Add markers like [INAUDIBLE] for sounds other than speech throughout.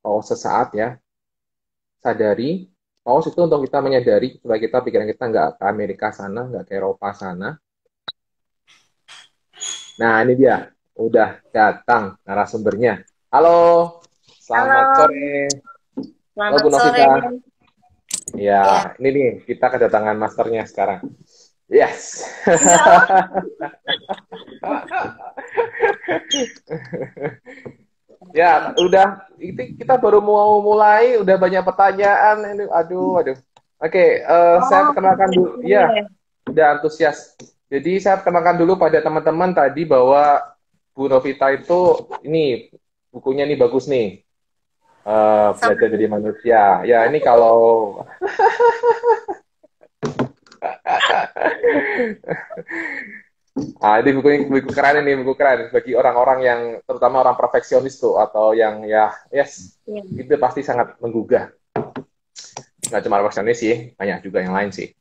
paus oh, sesaat ya. Sadari, paus itu untuk kita menyadari supaya kita pikiran kita nggak ke Amerika sana, nggak ke Eropa sana. Nah ini dia, udah datang narasumbernya. Halo, selamat Halo. sore. Selamat Halo, Bu sore. Ya, ini nih kita kedatangan masternya sekarang. Yes. Iya. [LAUGHS] Ya, udah ini kita baru mau mulai, udah banyak pertanyaan ini. Aduh, aduh. Oke, uh, oh, saya perkenalkan dulu. ya, udah antusias. Jadi saya perkenalkan dulu pada teman-teman tadi bahwa Bu Novita itu ini bukunya ini bagus nih. Uh, belajar jadi manusia. Ya, ini kalau [LAUGHS] Nah, ini buku buku keren ini buku keren bagi orang-orang yang terutama orang perfeksionis tuh atau yang ya yes yeah. itu pasti sangat menggugah. Nggak cuma perfeksionis sih, banyak juga yang lain sih.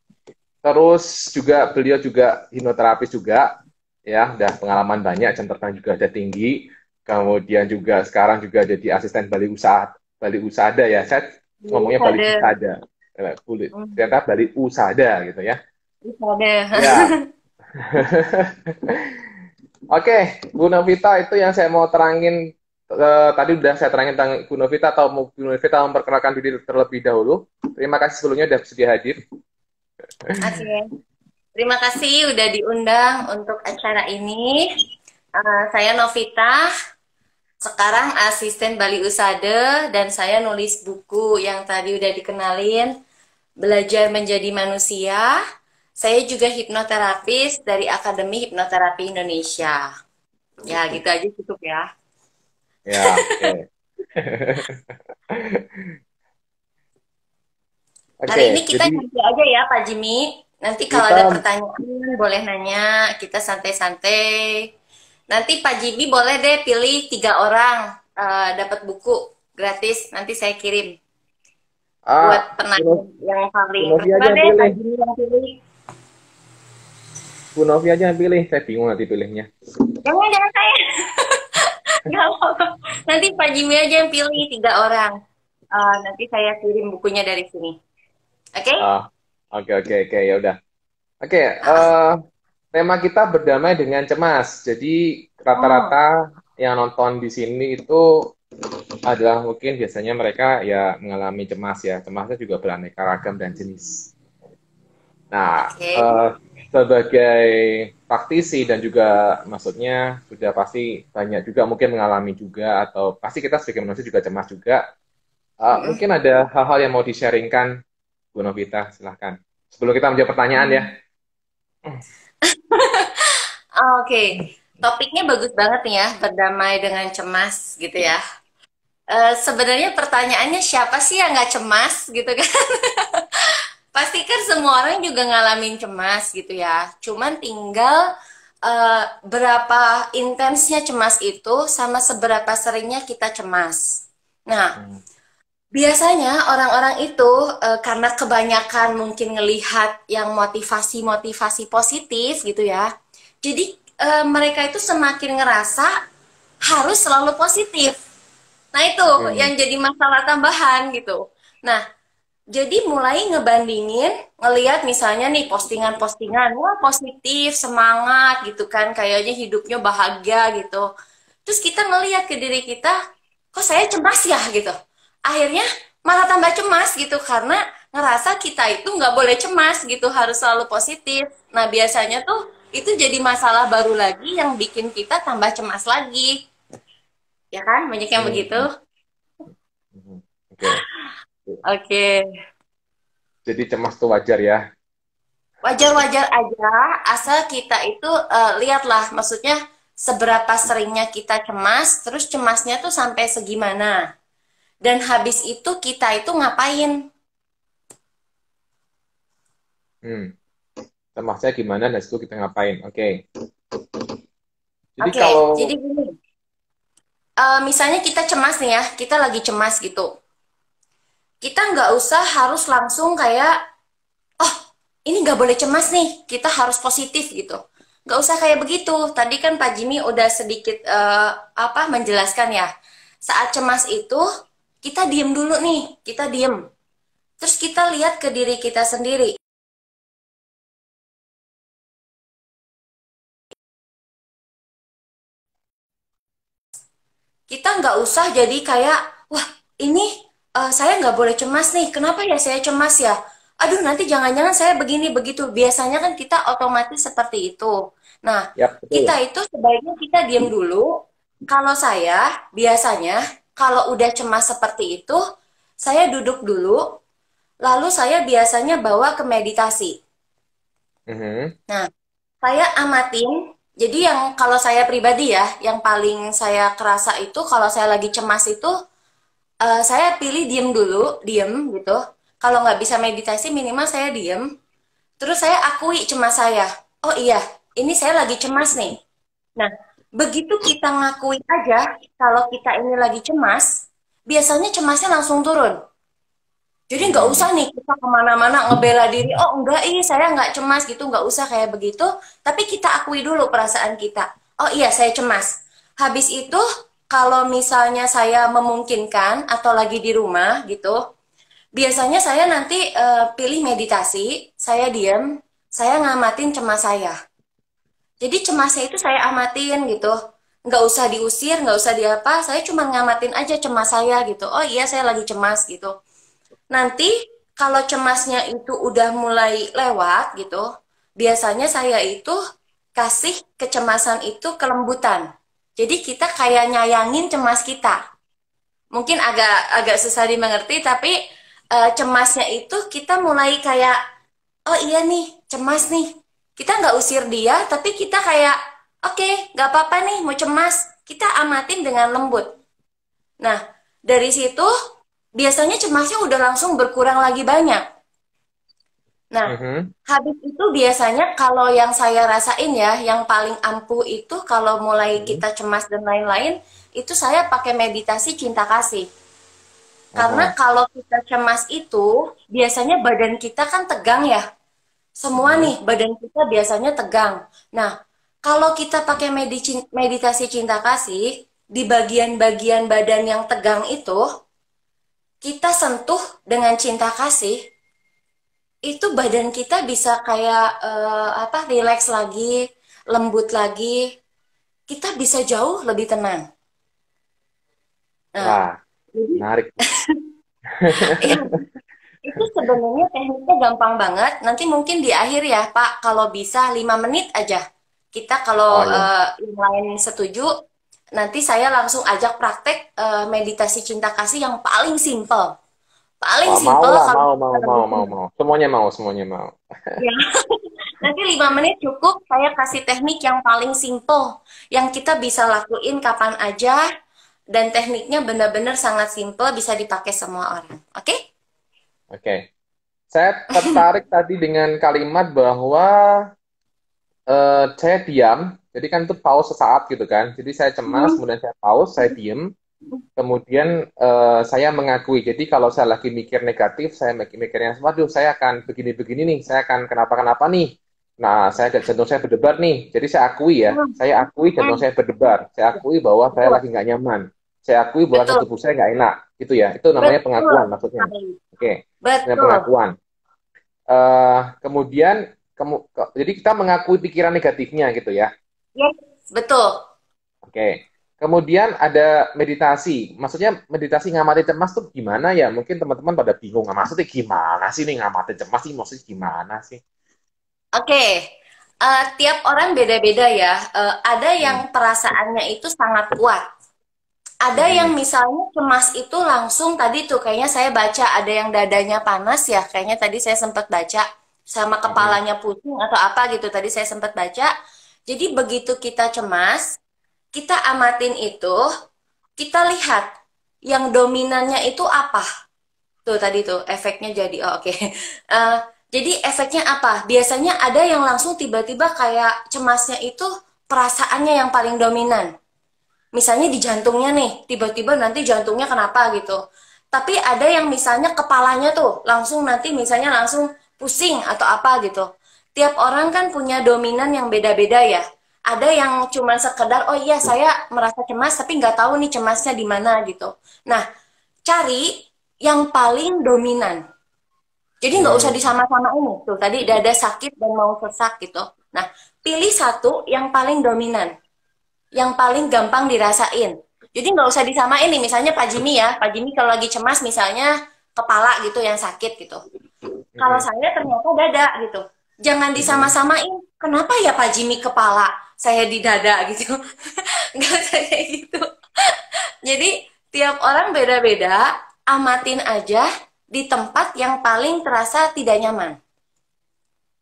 Terus juga beliau juga hipnoterapis juga ya, udah pengalaman banyak, jam terbang juga ada tinggi. Kemudian juga sekarang juga jadi asisten Bali Usaha Bali Usada ya. set ngomongnya Bali Usada. Kulit. Hmm. Ternyata Bali Usada gitu ya. Usada. Ya [LAUGHS] [LAUGHS] Oke, Bu Novita itu yang saya mau terangin uh, tadi udah saya terangin tentang Bu Novita atau Bu Novita memperkenalkan diri terlebih dahulu. Terima kasih sebelumnya sudah sedia hadir. Oke. Terima kasih udah diundang untuk acara ini. Uh, saya Novita, sekarang asisten Bali Usade dan saya nulis buku yang tadi udah dikenalin Belajar Menjadi Manusia saya juga hipnoterapis dari Akademi Hipnoterapi Indonesia. Ya, gitu aja cukup ya. Ya, [LAUGHS] oke. Okay. Hari ini kita jadi... aja ya, Pak Jimmy. Nanti kalau ada pertanyaan boleh nanya, kita santai-santai. Nanti Pak Jimmy boleh deh pilih tiga orang uh, dapat buku gratis. Nanti saya kirim ah, buat penanya yang paling. Coba deh Pak Jimmy yang pilih. Bu Novi aja yang pilih, saya bingung nanti pilihnya. Jangan, jangan saya. [LAUGHS] Gak apa Nanti Pak Jimmy aja yang pilih tiga orang. Uh, nanti saya kirim bukunya dari sini. Oke? Ah, oke, oke, oke. Ya udah. Oke, eh, tema kita berdamai dengan cemas. Jadi rata-rata oh. yang nonton di sini itu adalah mungkin biasanya mereka ya mengalami cemas ya. Cemasnya juga beraneka ragam dan jenis. Nah, okay. uh, eh, sebagai praktisi dan juga maksudnya sudah pasti banyak juga mungkin mengalami juga atau pasti kita sebagai manusia juga cemas juga. Uh, hmm. Mungkin ada hal-hal yang mau di-sharingkan, Bu Novita, silahkan. Sebelum kita menjawab pertanyaan hmm. ya. Mm-hmm. [LAUGHS] Oke, okay. topiknya bagus banget nih ya, berdamai dengan cemas gitu ya. Uh, sebenarnya pertanyaannya siapa sih yang nggak cemas gitu kan? [LAUGHS] pasti kan semua orang juga ngalamin cemas gitu ya cuman tinggal uh, berapa intensnya cemas itu sama seberapa seringnya kita cemas nah hmm. biasanya orang-orang itu uh, karena kebanyakan mungkin ngelihat yang motivasi-motivasi positif gitu ya jadi uh, mereka itu semakin ngerasa harus selalu positif Nah itu hmm. yang jadi masalah tambahan gitu. Nah jadi mulai ngebandingin ngelihat misalnya nih postingan-postingan wah positif semangat gitu kan kayaknya hidupnya bahagia gitu terus kita ngelihat ke diri kita kok saya cemas ya gitu akhirnya malah tambah cemas gitu karena ngerasa kita itu nggak boleh cemas gitu harus selalu positif nah biasanya tuh itu jadi masalah baru lagi yang bikin kita tambah cemas lagi ya kan banyak yang iya, begitu iya. okay. Oke. Okay. Jadi cemas tuh wajar ya. Wajar-wajar aja, asal kita itu uh, lihatlah, maksudnya seberapa seringnya kita cemas, terus cemasnya tuh sampai segimana. Dan habis itu kita itu ngapain? Hmm. Cemasnya gimana dan itu kita ngapain? Oke. Okay. Jadi okay, kalau jadi gini. Uh, misalnya kita cemas nih ya, kita lagi cemas gitu kita nggak usah harus langsung kayak oh ini nggak boleh cemas nih kita harus positif gitu nggak usah kayak begitu tadi kan Pak Jimmy udah sedikit uh, apa menjelaskan ya saat cemas itu kita diem dulu nih kita diem terus kita lihat ke diri kita sendiri kita nggak usah jadi kayak wah ini Eh, saya nggak boleh cemas nih. Kenapa ya saya cemas ya? Aduh nanti jangan-jangan saya begini begitu. Biasanya kan kita otomatis seperti itu. Nah ya, kita itu sebaiknya kita diam dulu. Kalau saya biasanya kalau udah cemas seperti itu, saya duduk dulu. Lalu saya biasanya bawa ke meditasi. Mm -hmm. Nah saya amatin jadi yang kalau saya pribadi ya, yang paling saya kerasa itu kalau saya lagi cemas itu uh, saya pilih diem dulu, diem gitu. Kalau nggak bisa meditasi minimal saya diem. Terus saya akui cemas saya. Oh iya, ini saya lagi cemas nih. Nah, begitu kita ngakui aja kalau kita ini lagi cemas, biasanya cemasnya langsung turun. Jadi nggak hmm. usah nih kita kemana-mana ngebela diri. Oh enggak, ini saya nggak cemas gitu, nggak usah kayak begitu. Tapi kita akui dulu perasaan kita. Oh iya, saya cemas. Habis itu kalau misalnya saya memungkinkan atau lagi di rumah gitu, biasanya saya nanti uh, pilih meditasi, saya diam, saya ngamatin cemas saya. Jadi cemasnya itu saya amatin gitu, nggak usah diusir, nggak usah diapa, saya cuma ngamatin aja cemas saya gitu. Oh iya saya lagi cemas gitu. Nanti kalau cemasnya itu udah mulai lewat gitu, biasanya saya itu kasih kecemasan itu kelembutan jadi kita kayak nyayangin cemas kita. Mungkin agak agak susah dimengerti tapi uh, cemasnya itu kita mulai kayak oh iya nih cemas nih. Kita nggak usir dia tapi kita kayak oke okay, nggak apa-apa nih mau cemas kita amatin dengan lembut. Nah dari situ biasanya cemasnya udah langsung berkurang lagi banyak Nah, uh -huh. habis itu biasanya kalau yang saya rasain ya, yang paling ampuh itu kalau mulai uh hmm. -huh. kita cemas dan lain-lain, itu saya pakai meditasi cinta kasih. Karena uh -huh. kalau kita cemas itu, biasanya badan kita kan tegang ya. Semua hmm. nih, badan kita biasanya tegang. Nah, kalau kita pakai meditasi cinta kasih, di bagian-bagian badan yang tegang itu, kita sentuh dengan cinta kasih, itu badan kita bisa kayak uh, apa relax lagi, lembut lagi. Kita bisa jauh lebih tenang. Nah, Wah, menarik. [LAUGHS] Iya. itu sebenarnya tekniknya gampang banget. Nanti mungkin di akhir ya, Pak, kalau bisa lima menit aja. Kita kalau oh, iya. uh, yang lain setuju, nanti saya langsung ajak praktek uh, meditasi cinta kasih yang paling simple paling oh, simpel mau, mau mau mau mau mau semuanya mau semuanya mau [LAUGHS] ya. [LAUGHS] nanti lima menit cukup saya kasih teknik yang paling simple yang kita bisa lakuin kapan aja dan tekniknya benar-benar sangat simple bisa dipakai semua orang oke okay? oke okay. saya tertarik [LAUGHS] tadi dengan kalimat bahwa uh, saya diam jadi kan itu pause sesaat gitu kan jadi saya cemas hmm. kemudian saya pause saya diam kemudian uh, saya mengakui. Jadi kalau saya lagi mikir negatif, saya mikirnya, waduh saya akan begini-begini nih, saya akan kenapa-kenapa nih. Nah, saya jantung saya berdebar nih. Jadi saya akui ya, hmm. saya akui jantung saya berdebar. Saya akui bahwa saya lagi nggak nyaman. Saya akui bahwa Betul. tubuh saya nggak enak. Gitu ya, itu namanya Betul. pengakuan maksudnya. Oke, okay. pengakuan. Uh, kemudian, kemu jadi kita mengakui pikiran negatifnya gitu ya. Yes. Betul. Oke. Okay. Kemudian ada meditasi. Maksudnya meditasi ngamati cemas tuh gimana ya? Mungkin teman-teman pada bingung. nggak ah, Maksudnya gimana sih nih ngamati cemas sih? Maksudnya gimana sih? Oke. Okay. Uh, eh, tiap orang beda-beda ya. Uh, ada hmm. yang hmm. perasaannya itu sangat kuat. Ada hmm. yang misalnya cemas itu langsung tadi tuh kayaknya saya baca ada yang dadanya panas ya. Kayaknya tadi saya sempat baca sama hmm. kepalanya pusing atau apa gitu. Tadi saya sempat baca. Jadi begitu kita cemas, kita amatin itu, kita lihat yang dominannya itu apa. Tuh tadi tuh efeknya jadi oh, oke. Okay. [LAUGHS] Uh, eh, jadi efeknya apa? Biasanya ada yang langsung tiba-tiba kayak cemasnya itu perasaannya yang paling dominan. Misalnya di jantungnya nih, tiba-tiba nanti jantungnya kenapa gitu. Tapi ada yang misalnya kepalanya tuh langsung nanti misalnya langsung pusing atau apa gitu. Tiap orang kan punya dominan yang beda-beda ya ada yang cuma sekedar oh iya saya merasa cemas tapi nggak tahu nih cemasnya di mana gitu nah cari yang paling dominan jadi nggak usah hmm. disama ini tuh tadi dada sakit dan mau sesak gitu nah pilih satu yang paling dominan yang paling gampang dirasain jadi nggak usah disamain nih misalnya Pak Jimmy ya Pak Jimmy kalau lagi cemas misalnya kepala gitu yang sakit gitu kalau hmm. saya ternyata dada gitu jangan hmm. disama-samain kenapa ya Pak Jimmy kepala saya di dada gitu [LAUGHS] nggak saya gitu jadi tiap orang beda-beda amatin aja di tempat yang paling terasa tidak nyaman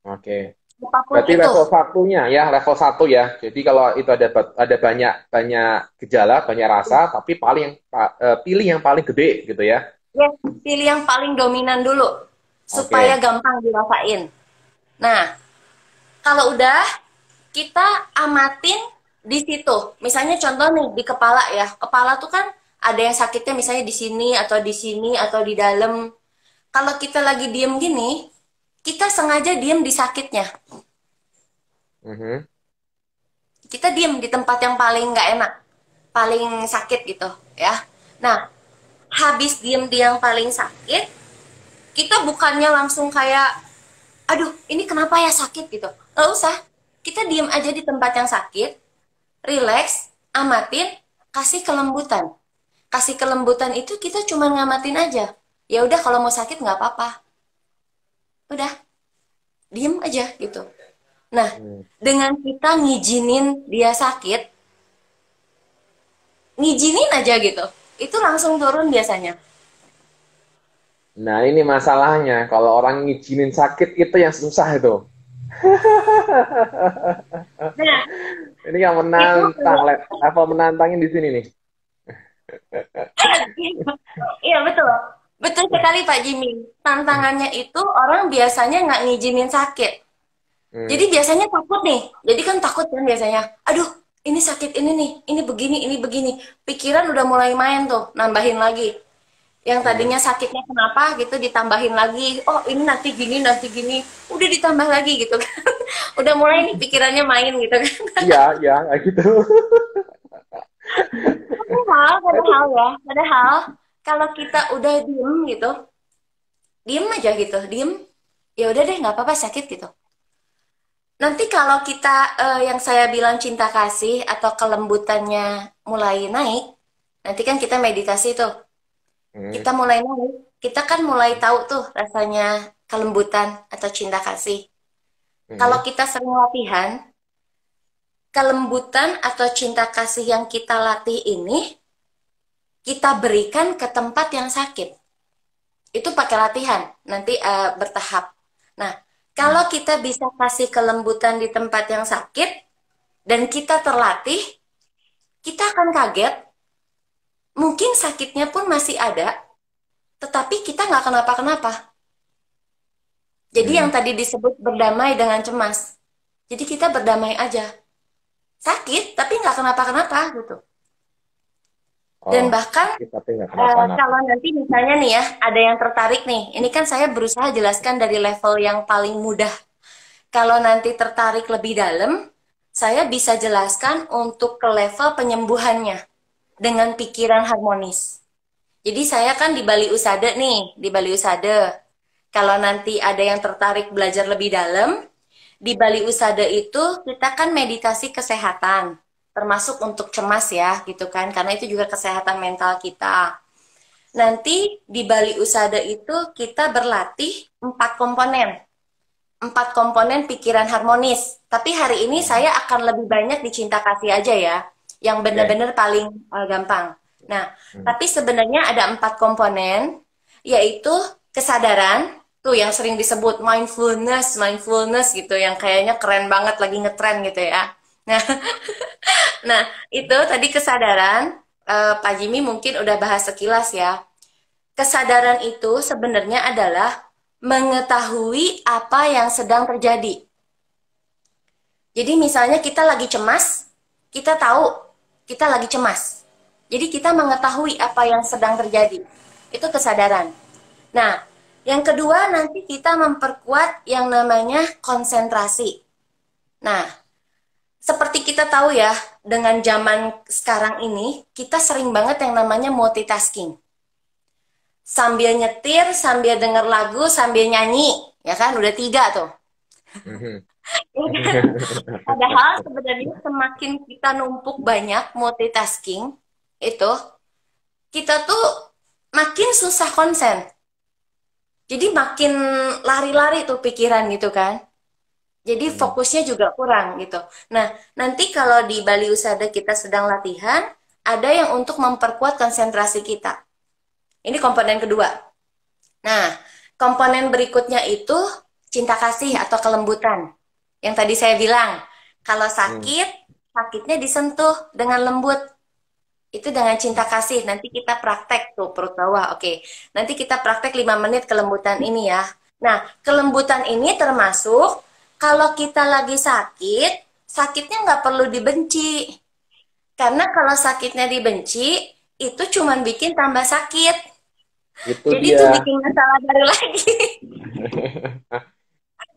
oke okay. Apapun Berarti itu. level satunya ya, level satu ya. Jadi kalau itu ada ada banyak banyak gejala, banyak rasa, hmm. tapi paling eh, pilih yang paling gede gitu ya. Ya, pilih yang paling dominan dulu okay. supaya gampang dirasain. Nah, kalau udah kita amatin di situ. Misalnya contoh nih di kepala ya. Kepala tuh kan ada yang sakitnya misalnya di sini atau di sini atau di dalam. Kalau kita lagi diem gini, kita sengaja diem di sakitnya. Mm -hmm. Kita diem di tempat yang paling nggak enak, paling sakit gitu ya. Nah, habis diem di yang paling sakit, kita bukannya langsung kayak, aduh ini kenapa ya sakit gitu. Nggak usah, kita diem aja di tempat yang sakit relax amatin kasih kelembutan kasih kelembutan itu kita cuma ngamatin aja ya udah kalau mau sakit nggak apa-apa udah diem aja gitu nah hmm. dengan kita ngijinin dia sakit ngijinin aja gitu itu langsung turun biasanya nah ini masalahnya kalau orang ngijinin sakit itu yang susah itu nah, ini yang menantang, itu, level menantangin di sini nih. Iya betul, betul sekali Pak Jimmy. Tantangannya hmm. itu orang biasanya nggak ngijinin sakit. Hmm. Jadi biasanya takut nih. Jadi kan takut kan biasanya. Aduh, ini sakit ini nih, ini begini, ini begini. Pikiran udah mulai main tuh, nambahin lagi yang tadinya sakitnya kenapa gitu ditambahin lagi oh ini nanti gini nanti gini udah ditambah lagi gitu kan [LAUGHS] udah mulai nih pikirannya main gitu kan iya iya gitu padahal padahal ya padahal kalau kita udah diem gitu diem aja gitu diem ya udah deh nggak apa-apa sakit gitu nanti kalau kita uh, yang saya bilang cinta kasih atau kelembutannya mulai naik nanti kan kita meditasi tuh Hmm. Kita mulai mulai, kita kan mulai tahu tuh rasanya kelembutan atau cinta kasih. Hmm. Kalau kita sering latihan, kelembutan atau cinta kasih yang kita latih ini kita berikan ke tempat yang sakit. Itu pakai latihan, nanti uh, bertahap. Nah, kalau hmm. kita bisa kasih kelembutan di tempat yang sakit dan kita terlatih, kita akan kaget mungkin sakitnya pun masih ada, tetapi kita nggak kenapa-kenapa. Jadi hmm. yang tadi disebut berdamai dengan cemas. Jadi kita berdamai aja. Sakit tapi nggak kenapa-kenapa gitu. Oh, Dan bahkan eh, kenapa Uh, kalau nanti misalnya nih ya ada yang tertarik nih, ini kan saya berusaha jelaskan dari level yang paling mudah. Kalau nanti tertarik lebih dalam, saya bisa jelaskan untuk ke level penyembuhannya dengan pikiran harmonis. Jadi saya kan di Bali Usada nih, di Bali Usada. Kalau nanti ada yang tertarik belajar lebih dalam, di Bali Usada itu kita kan meditasi kesehatan, termasuk untuk cemas ya, gitu kan, karena itu juga kesehatan mental kita. Nanti di Bali Usada itu kita berlatih empat komponen, empat komponen pikiran harmonis. Tapi hari ini hmm. saya akan lebih banyak dicinta kasih aja ya yang benar-benar okay. paling uh, gampang. Nah, hmm. tapi sebenarnya ada empat komponen, yaitu kesadaran, tuh yang sering disebut mindfulness, mindfulness gitu, yang kayaknya keren banget lagi ngetren gitu ya. Nah, [LAUGHS] nah itu tadi kesadaran, uh, Pak Jimmy mungkin udah bahas sekilas ya. Kesadaran itu sebenarnya adalah mengetahui apa yang sedang terjadi. Jadi misalnya kita lagi cemas, kita tahu kita lagi cemas. Jadi kita mengetahui apa yang sedang terjadi. Itu kesadaran. Nah, yang kedua nanti kita memperkuat yang namanya konsentrasi. Nah, seperti kita tahu ya, dengan zaman sekarang ini, kita sering banget yang namanya multitasking. Sambil nyetir, sambil denger lagu, sambil nyanyi. Ya kan, udah tiga tuh. Mm-hmm. [LAUGHS] Padahal sebenarnya semakin kita numpuk banyak multitasking itu kita tuh makin susah konsen. Jadi makin lari-lari tuh pikiran gitu kan. Jadi hmm. fokusnya juga kurang gitu. Nah, nanti kalau di Bali Usada kita sedang latihan, ada yang untuk memperkuat konsentrasi kita. Ini komponen kedua. Nah, komponen berikutnya itu cinta kasih atau kelembutan. Yang tadi saya bilang, kalau hmm. sakit, hmm. sakitnya disentuh dengan lembut. Itu dengan cinta kasih. Nanti kita praktek tuh perut bawah. Oke. Nanti kita praktek 5 menit kelembutan ini ya. Nah, kelembutan ini termasuk kalau kita lagi sakit, sakitnya nggak perlu dibenci. Karena kalau sakitnya dibenci, itu cuman bikin tambah sakit. Gitu itu Jadi dia. itu bikin masalah baru lagi. [LAUGHS]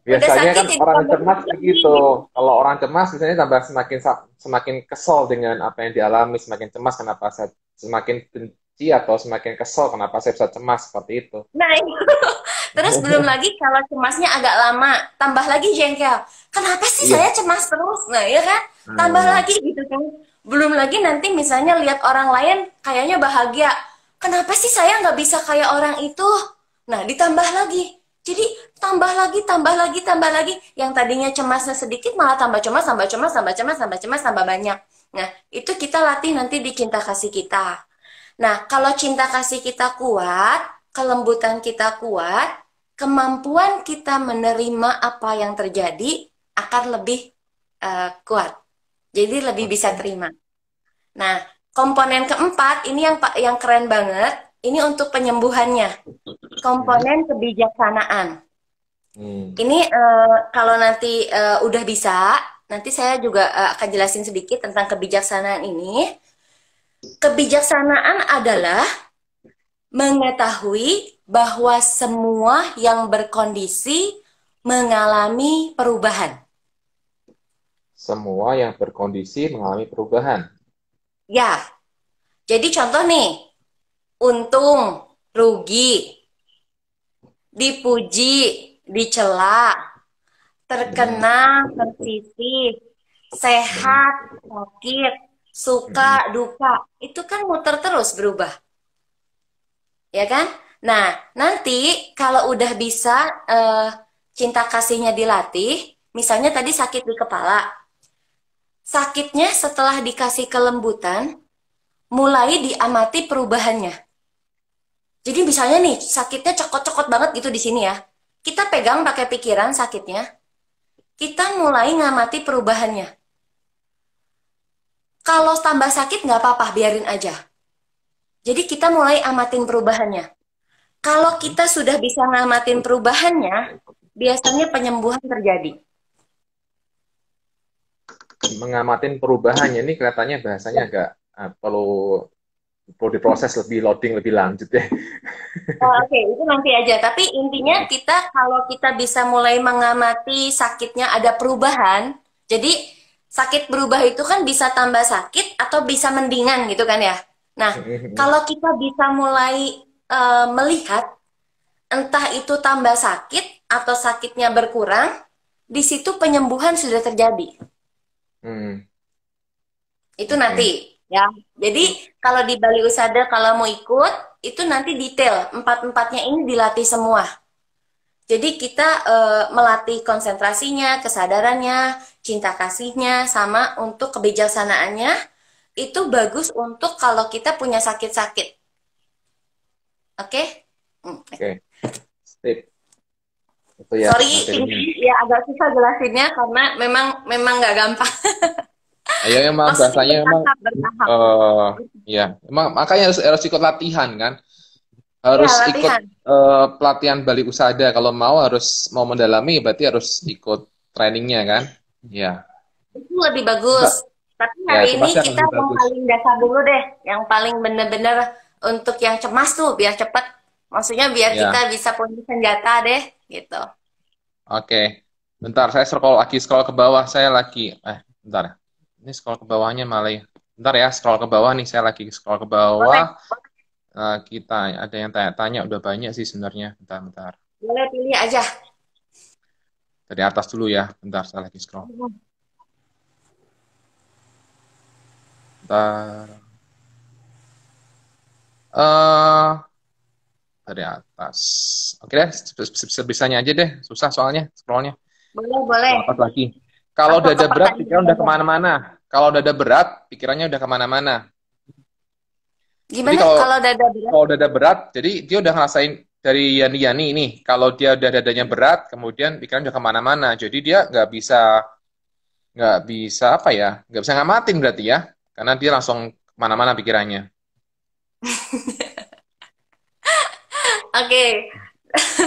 biasanya kan orang cemas begitu kalau orang cemas biasanya tambah semakin semakin kesel dengan apa yang dialami semakin cemas kenapa saya semakin benci atau semakin kesel kenapa saya bisa cemas seperti itu nah [LAUGHS] terus belum lagi kalau cemasnya agak lama tambah lagi jengkel kenapa sih iya. saya cemas terus nah ya kan tambah hmm. lagi gitu kan belum lagi nanti misalnya lihat orang lain kayaknya bahagia kenapa sih saya nggak bisa kayak orang itu nah ditambah lagi jadi tambah lagi, tambah lagi, tambah lagi. Yang tadinya cemasnya sedikit malah tambah cemas, tambah cemas, tambah cemas, tambah cemas, tambah banyak. Nah, itu kita latih nanti di cinta kasih kita. Nah, kalau cinta kasih kita kuat, kelembutan kita kuat, kemampuan kita menerima apa yang terjadi akan lebih uh, kuat. Jadi lebih bisa terima. Nah, komponen keempat ini yang yang keren banget ini untuk penyembuhannya. Komponen kebijaksanaan. Hmm. Ini uh, kalau nanti uh, udah bisa, nanti saya juga uh, akan jelasin sedikit tentang kebijaksanaan ini. Kebijaksanaan adalah mengetahui bahwa semua yang berkondisi mengalami perubahan. Semua yang berkondisi mengalami perubahan. Ya. Jadi contoh nih, untung, rugi, dipuji, dicela, terkena, tersisi, sehat, sakit, suka, mm-hmm. duka. Itu kan muter terus berubah. Ya kan? Nah, nanti kalau udah bisa eh, cinta kasihnya dilatih, misalnya tadi sakit di kepala. Sakitnya setelah dikasih kelembutan, mulai diamati perubahannya jadi misalnya nih sakitnya cokot-cokot banget gitu di sini ya. Kita pegang pakai pikiran sakitnya. Kita mulai ngamati perubahannya. Kalau tambah sakit nggak apa-apa, biarin aja. Jadi kita mulai amatin perubahannya. Kalau kita sudah bisa ngamatin perubahannya, biasanya penyembuhan terjadi. Mengamatin perubahannya ini kelihatannya bahasanya agak uh, perlu perlu diproses lebih loading lebih lanjut ya. Oh, Oke, okay. itu nanti aja. Tapi intinya hmm. kita kalau kita bisa mulai mengamati sakitnya ada perubahan, jadi sakit berubah itu kan bisa tambah sakit atau bisa mendingan gitu kan ya. Nah, hmm, hmm. kalau kita bisa mulai e, melihat entah itu tambah sakit atau sakitnya berkurang, di situ penyembuhan sudah terjadi. Hmm. Itu nanti hmm. ya. Jadi kalau di Bali Usada kalau mau ikut itu nanti detail empat empatnya ini dilatih semua. Jadi kita e, melatih konsentrasinya, kesadarannya, cinta kasihnya, sama untuk kebijaksanaannya itu bagus untuk kalau kita punya sakit-sakit. Oke? Hmm, oke. Ya, Sorry, ini ya agak susah jelasinnya karena memang memang nggak gampang. [LAUGHS] ya emang bahasanya emang bertahap. Uh, ya emang makanya harus, harus ikut latihan kan harus ya, latihan. ikut uh, eh, pelatihan Bali Usada kalau mau harus mau mendalami berarti harus ikut trainingnya kan ya itu lebih bagus ba tapi ya, hari ya, ini kita mau paling dasar dulu deh yang paling benar-benar untuk yang cemas tuh biar cepat maksudnya biar ya. kita bisa punya senjata deh gitu oke okay. bentar saya scroll lagi scroll ke bawah saya lagi eh bentar ya ini scroll ke bawahnya malah ya. Bentar ya, scroll ke bawah nih. Saya lagi scroll ke bawah. Uh, kita ada yang tanya-tanya udah banyak sih sebenarnya. Bentar, bentar. Boleh pilih aja. Dari atas dulu ya. Bentar, saya lagi scroll. Iya. Bentar. Uh, dari atas. Oke deh, sebisanya aja deh. Susah soalnya scrollnya. Boleh, boleh. Atas lagi. Kalau dada berat pikiran udah kemana-mana. Kalau dada berat pikirannya udah kemana-mana. Gimana jadi kalau, kalau dada berat? Kalau dada berat, jadi dia udah ngerasain dari Yani Yani ini. Kalau dia udah dadanya berat, kemudian pikiran udah kemana-mana. Jadi dia nggak bisa nggak bisa apa ya? Nggak bisa ngamatin berarti ya, karena dia langsung kemana-mana pikirannya. [LAUGHS] Oke. Okay. [LAUGHS]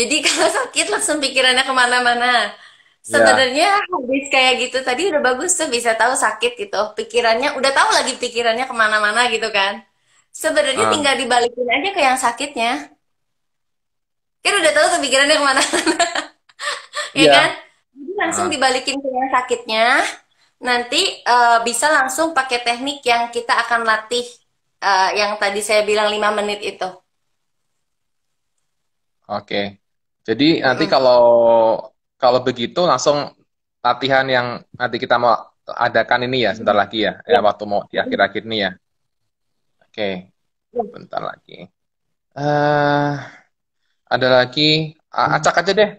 Jadi kalau sakit langsung pikirannya kemana-mana. Ya. Sebenarnya habis kayak gitu tadi udah bagus tuh bisa tahu sakit gitu. Pikirannya udah tahu lagi pikirannya kemana-mana gitu kan. Sebenarnya uh. tinggal dibalikin aja ke yang sakitnya. Kan udah tahu tuh pikirannya kemana-mana. [LAUGHS] ya yeah. kan? Jadi langsung uh. dibalikin ke yang sakitnya. Nanti uh, bisa langsung pakai teknik yang kita akan latih uh, yang tadi saya bilang 5 menit itu. Oke. Okay. Jadi nanti kalau kalau begitu langsung latihan yang nanti kita mau adakan ini ya sebentar lagi ya, ya waktu mau di akhir-akhir ini ya. Oke, okay. bentar lagi. Uh, ada lagi, acak aja deh.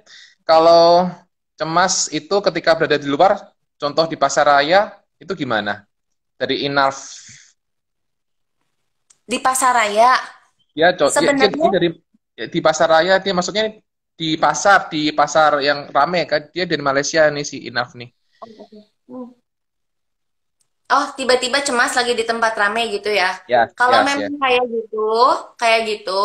Kalau cemas itu ketika berada di luar, contoh di pasar raya, itu gimana? Dari inaf Di pasar raya? Ya, sebenarnya ya, dari ya, di pasar raya, dia maksudnya di pasar di pasar yang rame kan dia dari Malaysia nih si Inaf nih oh, oh tiba-tiba cemas lagi di tempat rame gitu ya yes, ya, kalau yes, ya, memang yes. Ya. kayak gitu kayak gitu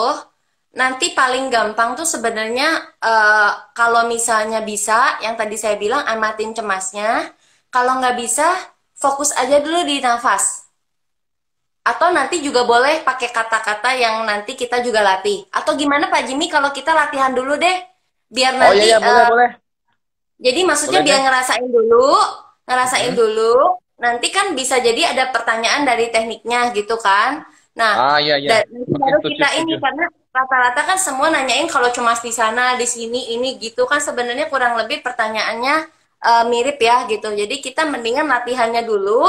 nanti paling gampang tuh sebenarnya uh, kalau misalnya bisa yang tadi saya bilang amatin cemasnya kalau nggak bisa fokus aja dulu di nafas atau nanti juga boleh pakai kata-kata yang nanti kita juga latih atau gimana Pak Jimmy kalau kita latihan dulu deh biar oh, nanti iya, iya, boleh, uh, boleh. jadi maksudnya boleh, biar ya. ngerasain dulu ngerasain hmm. dulu nanti kan bisa jadi ada pertanyaan dari tekniknya gitu kan nah ah, iya, iya. Dan, baru kita ini karena rata-rata kan semua nanyain kalau cuma di sana di sini ini gitu kan sebenarnya kurang lebih pertanyaannya uh, mirip ya gitu jadi kita mendingan latihannya dulu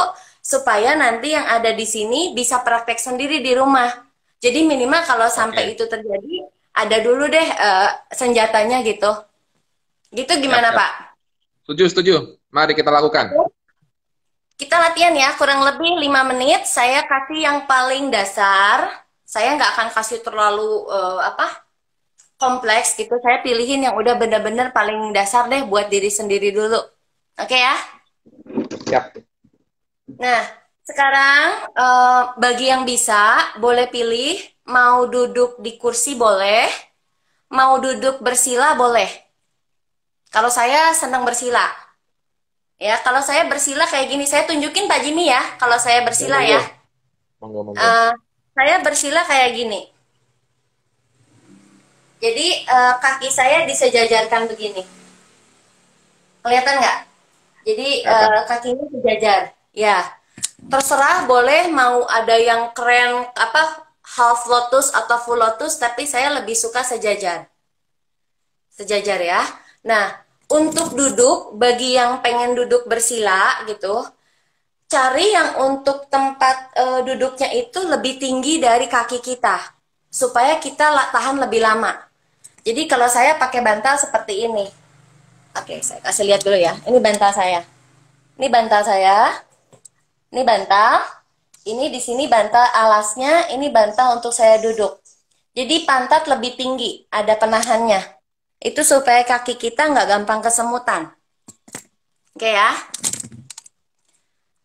supaya nanti yang ada di sini bisa praktek sendiri di rumah. Jadi minimal kalau sampai okay. itu terjadi ada dulu deh uh, senjatanya gitu. Gitu gimana, ya, ya. Pak? Setuju, setuju. Mari kita lakukan. Kita latihan ya, kurang lebih 5 menit. Saya kasih yang paling dasar. Saya nggak akan kasih terlalu uh, apa? kompleks gitu. Saya pilihin yang udah bener-bener paling dasar deh buat diri sendiri dulu. Oke okay, ya? Siap. Nah, sekarang uh, bagi yang bisa boleh pilih mau duduk di kursi boleh, mau duduk bersila boleh. Kalau saya senang bersila. Ya, kalau saya bersila kayak gini, saya tunjukin Pak Jimmy ya, kalau saya bersila ya. Uh, saya bersila kayak gini. Jadi uh, kaki saya disejajarkan begini. Kelihatan nggak? Jadi uh, kakinya sejajar. Ya, terserah boleh mau ada yang keren apa half lotus atau full lotus, tapi saya lebih suka sejajar. Sejajar ya. Nah, untuk duduk bagi yang pengen duduk bersila gitu, cari yang untuk tempat e, duduknya itu lebih tinggi dari kaki kita supaya kita tahan lebih lama. Jadi kalau saya pakai bantal seperti ini. Oke, saya kasih lihat dulu ya. Ini bantal saya. Ini bantal saya. Ini bantal. Ini di sini bantal alasnya, ini bantal untuk saya duduk. Jadi pantat lebih tinggi, ada penahannya. Itu supaya kaki kita nggak gampang kesemutan. Oke ya.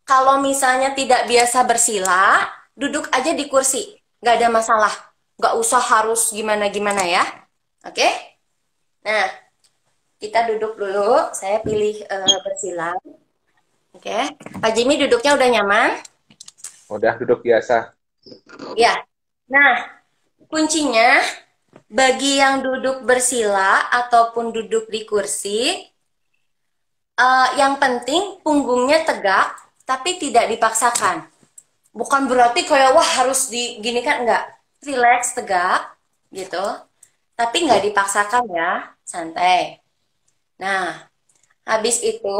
Kalau misalnya tidak biasa bersila, duduk aja di kursi. Nggak ada masalah. Nggak usah harus gimana-gimana ya. Oke? Nah, kita duduk dulu. Saya pilih uh, bersila. Oke, Pak Jimmy duduknya udah nyaman? Udah duduk biasa. Ya. Nah, kuncinya bagi yang duduk bersila ataupun duduk di kursi, uh, yang penting punggungnya tegak tapi tidak dipaksakan. Bukan berarti kayak wah harus digini kan enggak. Relax, tegak gitu. Tapi nggak dipaksakan ya, santai. Nah, habis itu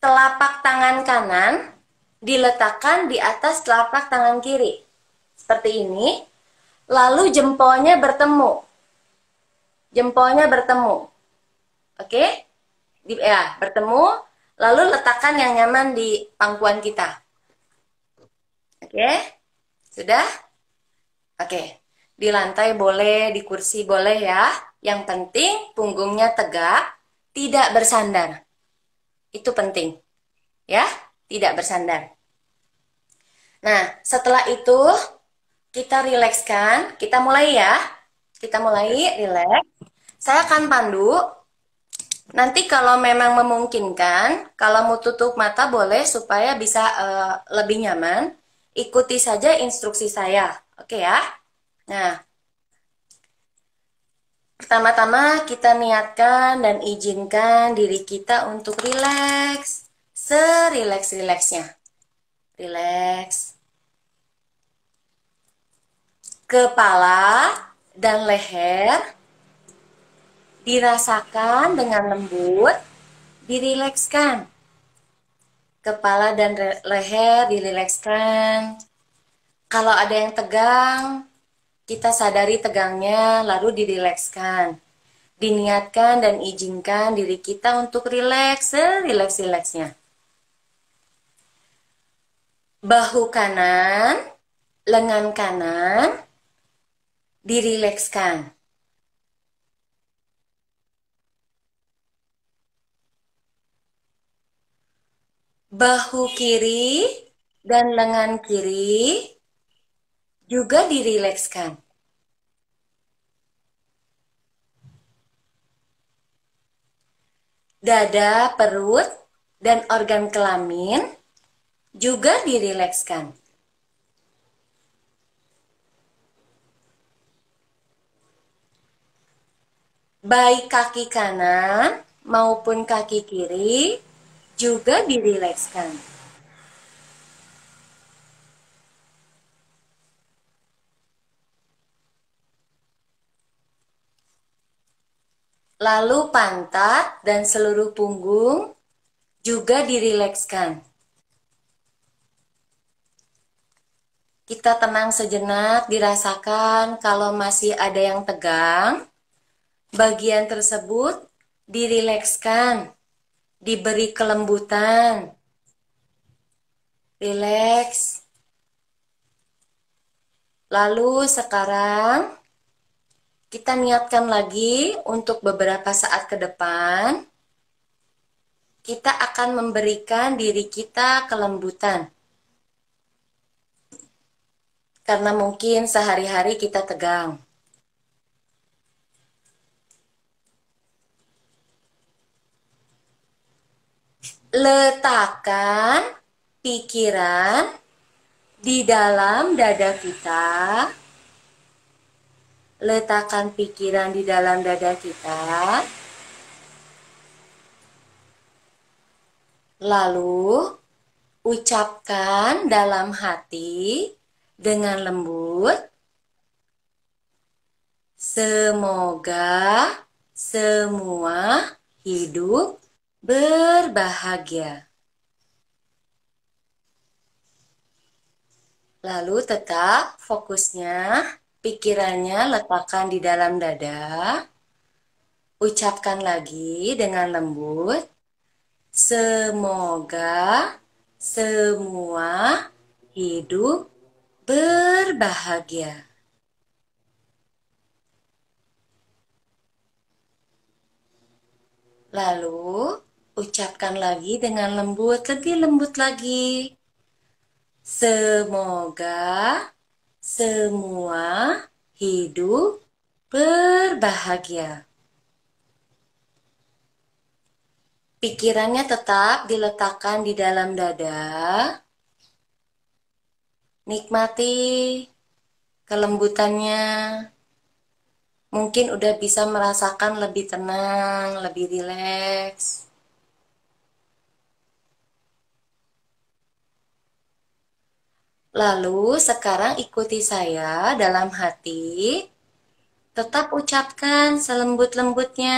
telapak tangan kanan diletakkan di atas telapak tangan kiri. Seperti ini. Lalu jempolnya bertemu. Jempolnya bertemu. Oke? Di, ya, bertemu. Lalu letakkan yang nyaman di pangkuan kita. Oke? Sudah? Oke. Di lantai boleh, di kursi boleh ya. Yang penting punggungnya tegak, tidak bersandar. Itu penting. Ya, tidak bersandar. Nah, setelah itu kita rilekskan, kita mulai ya. Kita mulai rileks. Saya akan pandu. Nanti kalau memang memungkinkan, kalau mau tutup mata boleh supaya bisa uh, lebih nyaman, ikuti saja instruksi saya. Oke okay ya. Nah, Pertama-tama kita niatkan dan izinkan diri kita untuk rileks, serileks-rileksnya. Rileks. Kepala dan leher dirasakan dengan lembut, dirilekskan. Kepala dan leher dirilekskan. Kalau ada yang tegang, kita sadari tegangnya, lalu dirilekskan. Diniatkan dan izinkan diri kita untuk rileks, rileks-rileksnya. Bahu kanan, lengan kanan, dirilekskan. bahu kiri dan lengan kiri juga dirilekskan. Dada, perut, dan organ kelamin juga dirilekskan. Baik kaki kanan maupun kaki kiri juga dirilekskan. lalu pantat dan seluruh punggung juga dirilekskan. Kita tenang sejenak, dirasakan kalau masih ada yang tegang, bagian tersebut dirilekskan, diberi kelembutan. Relax. Lalu sekarang kita niatkan lagi untuk beberapa saat ke depan kita akan memberikan diri kita kelembutan. Karena mungkin sehari-hari kita tegang. Letakkan pikiran di dalam dada kita letakkan pikiran di dalam dada kita. Lalu, ucapkan dalam hati dengan lembut, "Semoga semua hidup berbahagia." Lalu, tetap fokusnya Pikirannya letakkan di dalam dada. Ucapkan lagi dengan lembut. Semoga semua hidup berbahagia. Lalu, ucapkan lagi dengan lembut, lebih lembut lagi. Semoga semua hidup berbahagia. Pikirannya tetap diletakkan di dalam dada. Nikmati kelembutannya. Mungkin udah bisa merasakan lebih tenang, lebih rileks. Lalu sekarang ikuti saya dalam hati. Tetap ucapkan selembut-lembutnya.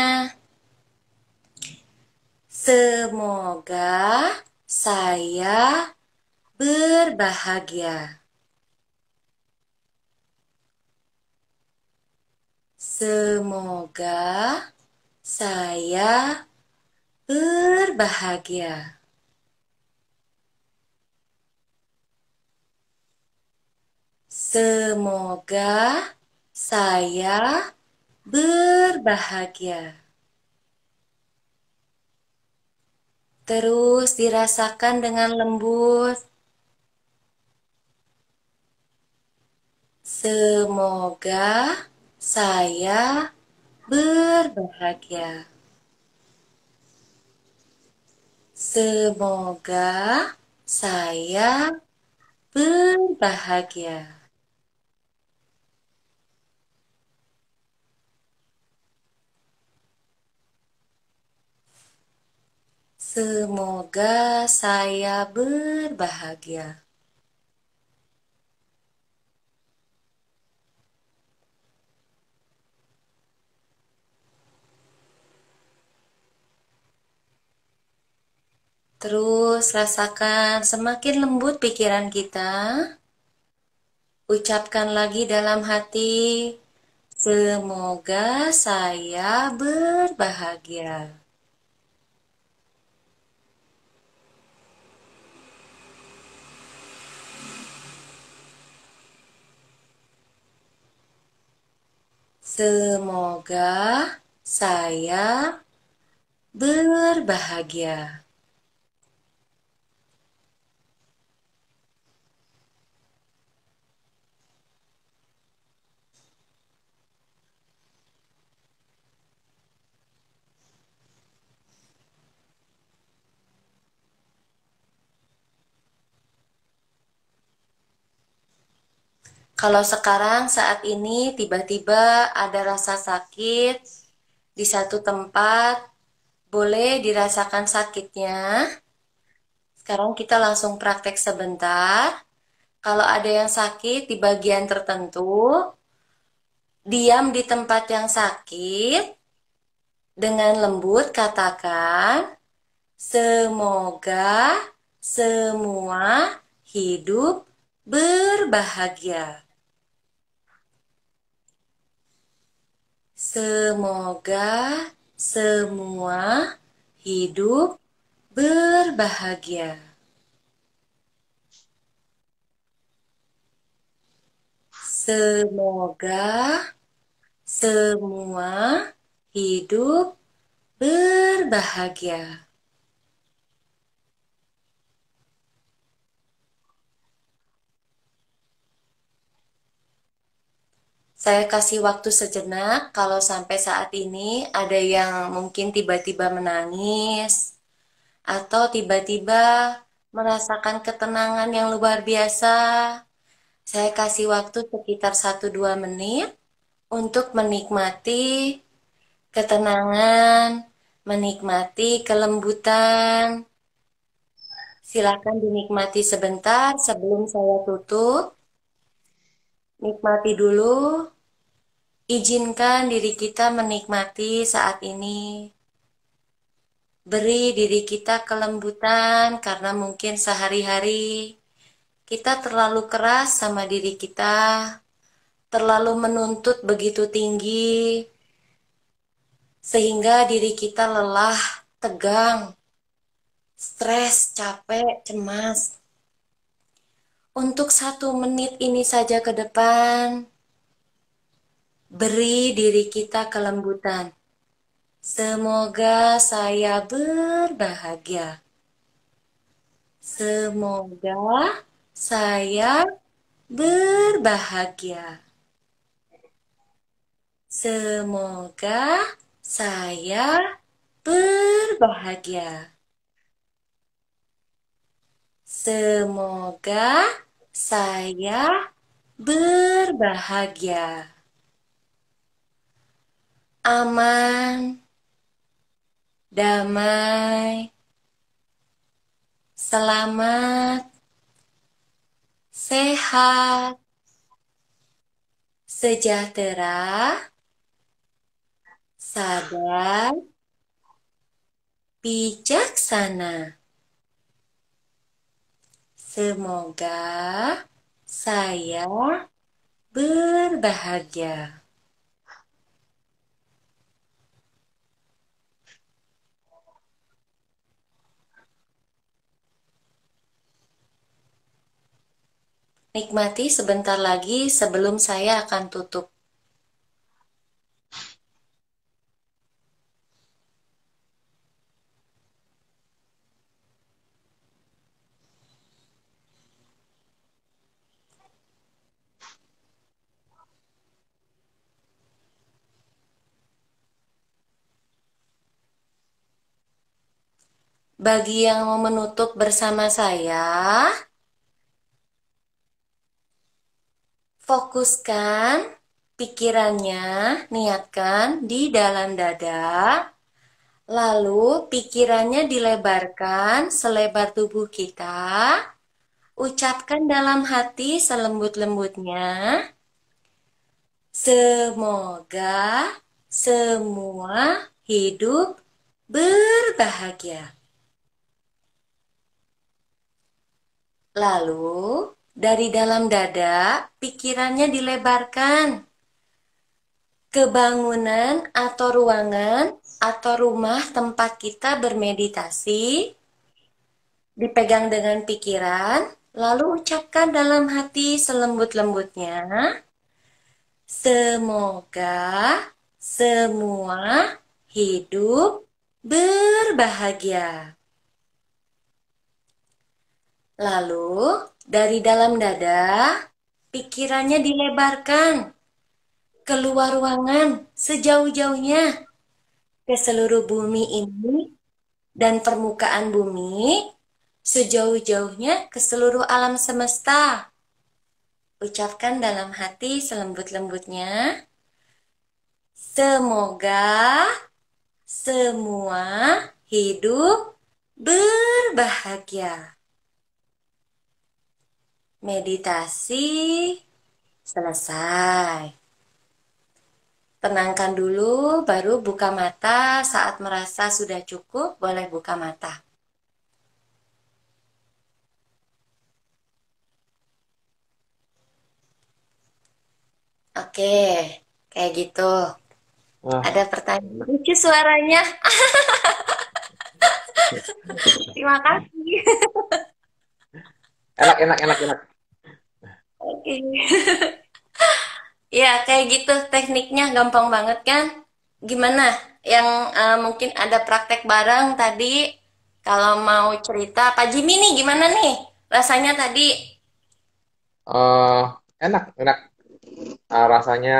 Semoga saya berbahagia. Semoga saya berbahagia. Semoga saya berbahagia. Terus dirasakan dengan lembut. Semoga saya berbahagia. Semoga saya berbahagia. Semoga saya berbahagia. Terus rasakan semakin lembut pikiran kita. Ucapkan lagi dalam hati, semoga saya berbahagia. Semoga saya berbahagia. Kalau sekarang saat ini tiba-tiba ada rasa sakit di satu tempat, boleh dirasakan sakitnya. Sekarang kita langsung praktek sebentar. Kalau ada yang sakit di bagian tertentu, diam di tempat yang sakit, dengan lembut katakan, semoga semua hidup berbahagia. Semoga semua hidup berbahagia. Semoga semua hidup berbahagia. saya kasih waktu sejenak kalau sampai saat ini ada yang mungkin tiba-tiba menangis atau tiba-tiba merasakan ketenangan yang luar biasa. Saya kasih waktu sekitar 1-2 menit untuk menikmati ketenangan, menikmati kelembutan. Silakan dinikmati sebentar sebelum saya tutup. Nikmati dulu Izinkan diri kita menikmati saat ini. Beri diri kita kelembutan karena mungkin sehari-hari kita terlalu keras sama diri kita, terlalu menuntut begitu tinggi, sehingga diri kita lelah, tegang, stres, capek, cemas. Untuk satu menit ini saja ke depan, Beri diri kita kelembutan. Semoga saya berbahagia. Semoga saya berbahagia. Semoga saya berbahagia. Semoga saya berbahagia aman, damai, selamat, sehat, sejahtera, sadar, bijaksana. Semoga saya berbahagia. Nikmati sebentar lagi sebelum saya akan tutup. Bagi yang mau menutup bersama saya, Fokuskan pikirannya, niatkan di dalam dada. Lalu pikirannya dilebarkan selebar tubuh kita. Ucapkan dalam hati selembut-lembutnya. Semoga semua hidup berbahagia. Lalu dari dalam dada, pikirannya dilebarkan kebangunan atau ruangan atau rumah tempat kita bermeditasi. Dipegang dengan pikiran, lalu ucapkan dalam hati selembut-lembutnya. Semoga semua hidup berbahagia. Lalu dari dalam dada, pikirannya dilebarkan keluar ruangan sejauh-jauhnya ke seluruh bumi ini dan permukaan bumi sejauh-jauhnya ke seluruh alam semesta. Ucapkan dalam hati selembut-lembutnya. Semoga semua hidup berbahagia meditasi selesai. Tenangkan dulu, baru buka mata. Saat merasa sudah cukup, boleh buka mata. Oke, kayak gitu. Wah. Ada pertanyaan lucu suaranya. [LAUGHS] Terima kasih. [LAUGHS] enak enak enak enak oke okay. [LAUGHS] ya kayak gitu tekniknya gampang banget kan gimana yang uh, mungkin ada praktek bareng tadi kalau mau cerita Pak Jimmy nih gimana nih rasanya tadi uh, enak enak uh, rasanya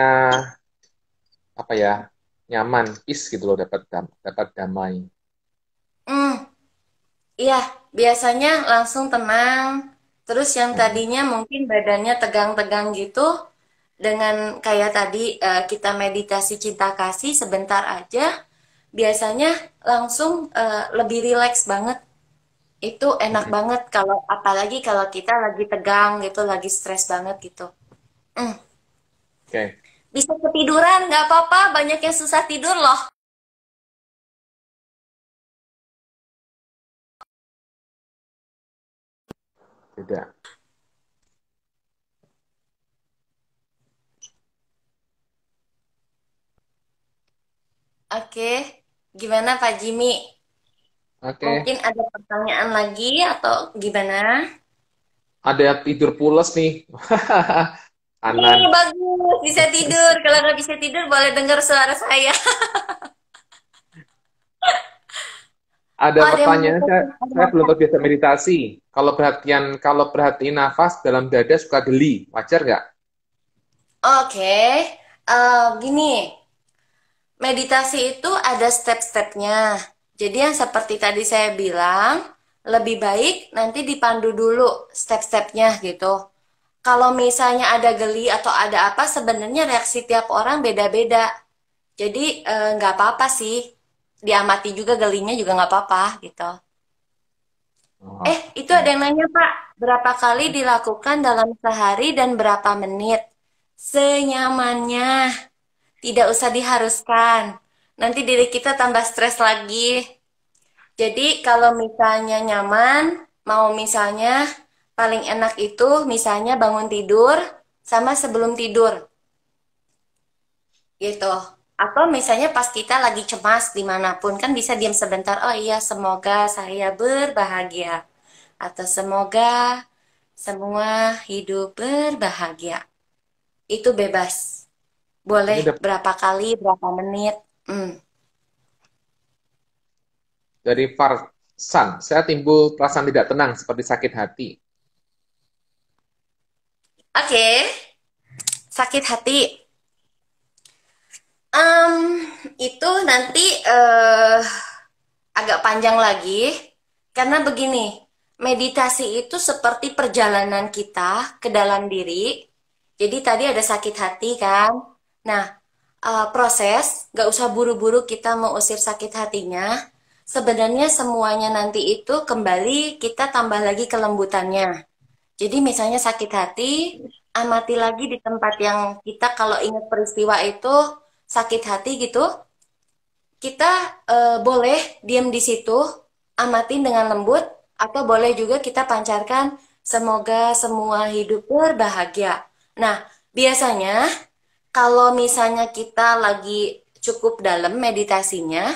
apa ya nyaman peace gitu loh dapat dam dapat damai Hmm. Iya, biasanya langsung tenang, Terus yang hmm. tadinya mungkin badannya tegang-tegang gitu, dengan kayak tadi uh, kita meditasi cinta kasih sebentar aja, biasanya langsung uh, lebih rileks banget. Itu enak hmm. banget kalau apalagi kalau kita lagi tegang gitu, lagi stres banget gitu. Mm. Oke. Okay. Bisa ketiduran, nggak apa-apa. Banyak yang susah tidur loh. Tidak. Oke, gimana Pak Jimmy? Oke. Mungkin ada pertanyaan lagi atau gimana? Ada tidur pulas nih. Kanan. [LAUGHS] Ini bagus, bisa tidur. Kalau nggak bisa tidur, boleh dengar suara saya. [LAUGHS] ada oh, pertanyaan saya, saya belum terbiasa meditasi. Kalau perhatian kalau perhatiin nafas dalam dada suka geli, wajar nggak? Oke, okay. uh, eh, gini, meditasi itu ada step-stepnya. Jadi yang seperti tadi saya bilang, lebih baik nanti dipandu dulu step-stepnya gitu. Kalau misalnya ada geli atau ada apa, sebenarnya reaksi tiap orang beda-beda. Jadi eh, nggak uh, apa-apa sih diamati juga gelinya juga nggak apa-apa gitu. Oh. Eh, itu ada yang nanya Pak, berapa kali dilakukan dalam sehari dan berapa menit? Senyamannya, tidak usah diharuskan. Nanti diri kita tambah stres lagi. Jadi kalau misalnya nyaman, mau misalnya paling enak itu misalnya bangun tidur sama sebelum tidur. Gitu atau misalnya pas kita lagi cemas dimanapun kan bisa diam sebentar oh iya semoga saya berbahagia atau semoga semua hidup berbahagia itu bebas boleh Udah. berapa kali berapa menit hmm. dari Farsan saya timbul perasaan tidak tenang seperti sakit hati oke okay. sakit hati Um, itu nanti uh, agak panjang lagi karena begini, meditasi itu seperti perjalanan kita ke dalam diri. Jadi tadi ada sakit hati kan? Nah, uh, proses nggak usah buru-buru kita mengusir sakit hatinya. Sebenarnya semuanya nanti itu kembali kita tambah lagi kelembutannya. Jadi misalnya sakit hati, amati lagi di tempat yang kita kalau ingat peristiwa itu sakit hati gitu, kita e, boleh diam di situ, amatin dengan lembut, atau boleh juga kita pancarkan semoga semua hidup berbahagia. Nah, biasanya kalau misalnya kita lagi cukup dalam meditasinya,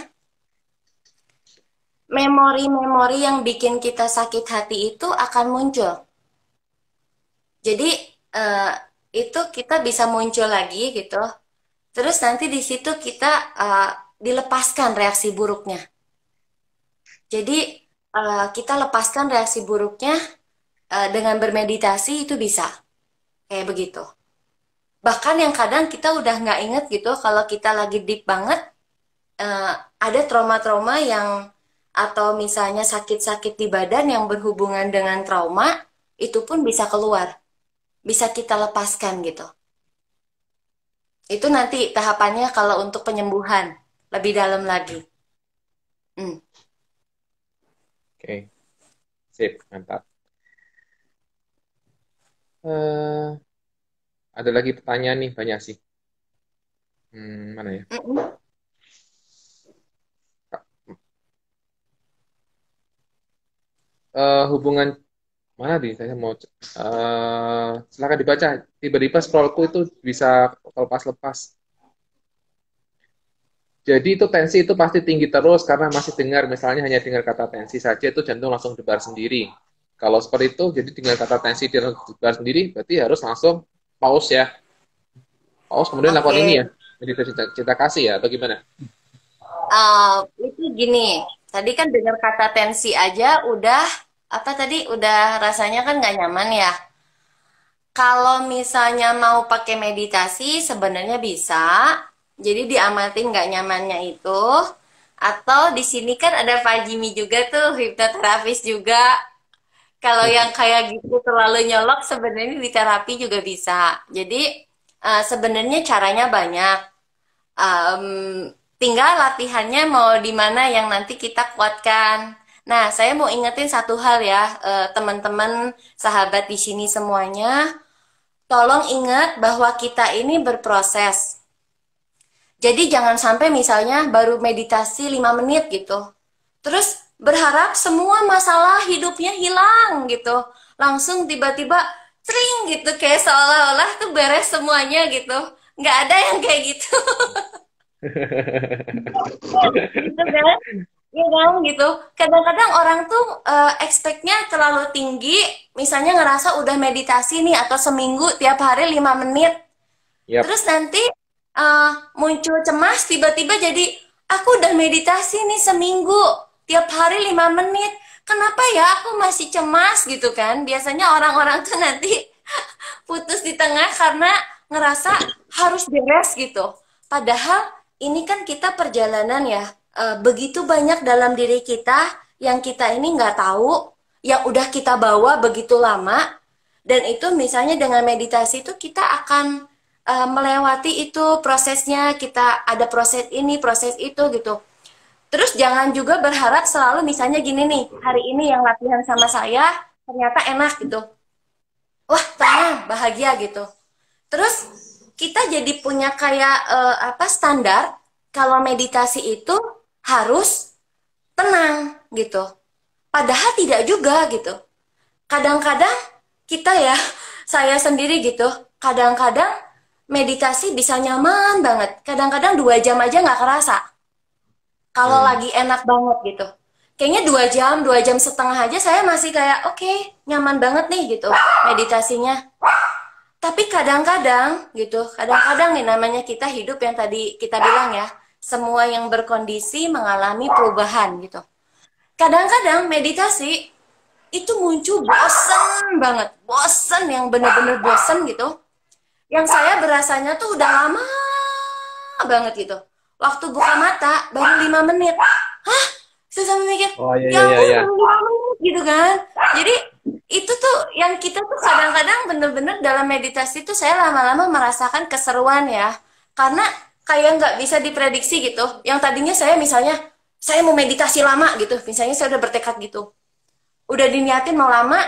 memori-memori yang bikin kita sakit hati itu akan muncul. Jadi, e, itu kita bisa muncul lagi gitu Terus nanti di situ kita uh, dilepaskan reaksi buruknya. Jadi uh, kita lepaskan reaksi buruknya uh, dengan bermeditasi itu bisa kayak begitu. Bahkan yang kadang kita udah nggak inget gitu kalau kita lagi deep banget uh, ada trauma-trauma yang atau misalnya sakit-sakit di badan yang berhubungan dengan trauma itu pun bisa keluar, bisa kita lepaskan gitu. Itu nanti tahapannya kalau untuk penyembuhan lebih dalam lagi. Hmm. Oke, okay. sip, mantap. Uh, ada lagi pertanyaan nih banyak sih. Hmm, mana ya? Mm -mm. Uh, hubungan mana di saya mau uh, silakan dibaca tiba-tiba scrollku itu bisa lepas-lepas jadi itu tensi itu pasti tinggi terus karena masih dengar misalnya hanya dengar kata tensi saja itu jantung langsung debar sendiri kalau seperti itu jadi dengar kata tensi dia debar sendiri berarti harus langsung pause ya pause kemudian okay. lakukan ini ya jadi cinta, cinta kasih ya bagaimana uh, eh, itu gini tadi kan dengar kata tensi aja udah apa tadi udah rasanya kan nggak nyaman ya. Kalau misalnya mau pakai meditasi sebenarnya bisa. Jadi diamati nggak nyamannya itu. Atau di sini kan ada fajimi juga tuh hipnoterapis juga. Kalau yang kayak gitu terlalu nyolok sebenarnya di terapi juga bisa. Jadi uh, sebenarnya caranya banyak. Um, tinggal latihannya mau di mana yang nanti kita kuatkan Nah, saya mau ingetin satu hal ya, eh, teman-teman, sahabat di sini semuanya, tolong ingat bahwa kita ini berproses. Jadi jangan sampai misalnya baru meditasi 5 menit gitu. Terus berharap semua masalah hidupnya hilang gitu. Langsung tiba-tiba tring gitu kayak seolah-olah tuh beres semuanya gitu. nggak ada yang kayak gitu. [LAUGHS] Iya kan gitu. Kadang-kadang orang tuh uh, expectnya terlalu tinggi, misalnya ngerasa udah meditasi nih atau seminggu tiap hari lima menit. Yep. Terus nanti uh, muncul cemas tiba-tiba jadi aku udah meditasi nih seminggu tiap hari lima menit. Kenapa ya aku masih cemas gitu kan? Biasanya orang-orang tuh nanti [LAUGHS] putus di tengah karena ngerasa harus beres gitu. Padahal ini kan kita perjalanan ya uh, begitu banyak dalam diri kita yang kita ini nggak tahu, yang udah kita bawa begitu lama, dan itu misalnya dengan meditasi itu kita akan uh, melewati itu prosesnya, kita ada proses ini, proses itu gitu. Terus jangan juga berharap selalu misalnya gini nih, hari ini yang latihan sama saya ternyata enak gitu. Wah, tenang, bahagia gitu. Terus kita jadi punya kayak uh, apa standar kalau meditasi itu harus tenang gitu. Padahal tidak juga gitu. Kadang-kadang kita ya, [LAUGHS] saya sendiri gitu, kadang-kadang meditasi bisa nyaman banget. Kadang-kadang dua jam aja nggak kerasa. Kalau hmm. lagi enak banget gitu. Kayaknya dua jam, dua jam setengah aja saya masih kayak oke okay, nyaman banget nih gitu meditasinya. Tapi kadang-kadang gitu, kadang-kadang nih namanya kita hidup yang tadi kita bilang ya, semua yang berkondisi mengalami perubahan gitu. Kadang-kadang meditasi itu muncul bosen banget, bosen yang bener-bener bosen gitu. Yang saya berasanya tuh udah lama banget gitu. Waktu buka mata baru lima menit. Hah? Saya sampai mikir, oh, iya, ya iya, iya. menit gitu kan. Jadi itu tuh yang kita tuh kadang-kadang bener-bener dalam meditasi tuh saya lama-lama merasakan keseruan ya. Karena kayak nggak bisa diprediksi gitu. Yang tadinya saya misalnya saya mau meditasi lama gitu, misalnya saya udah bertekad gitu. Udah diniatin mau lama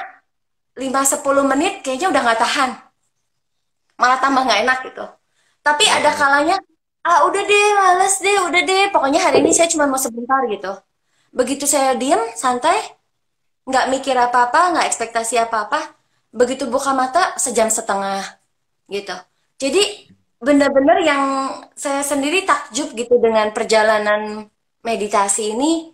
5-10 menit kayaknya udah nggak tahan. Malah tambah nggak enak gitu. Tapi ada hmm. kalanya ah udah deh males deh udah deh pokoknya hari ini saya cuma mau sebentar gitu begitu saya diem santai nggak mikir apa-apa nggak ekspektasi apa-apa begitu buka mata sejam setengah gitu jadi benar-benar yang saya sendiri takjub gitu dengan perjalanan meditasi ini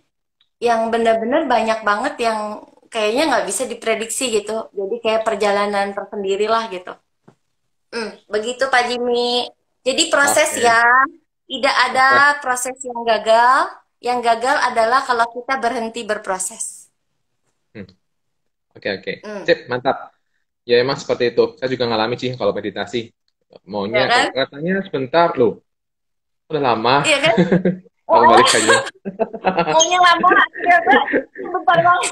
yang benar-benar banyak banget yang kayaknya nggak bisa diprediksi gitu. Jadi kayak perjalanan tersendiri lah gitu. Hmm, begitu Pak Jimmy. Jadi proses okay. ya, tidak ada okay. proses yang gagal. Yang gagal adalah kalau kita berhenti berproses. Oke hmm. oke, okay, okay. hmm. sip mantap. Ya emang seperti itu. Saya juga ngalami sih kalau meditasi maunya ya kan? katanya sebentar loh udah lama iya kan [LAUGHS] oh. balik aja [LAUGHS] maunya lama ya kan sebentar banget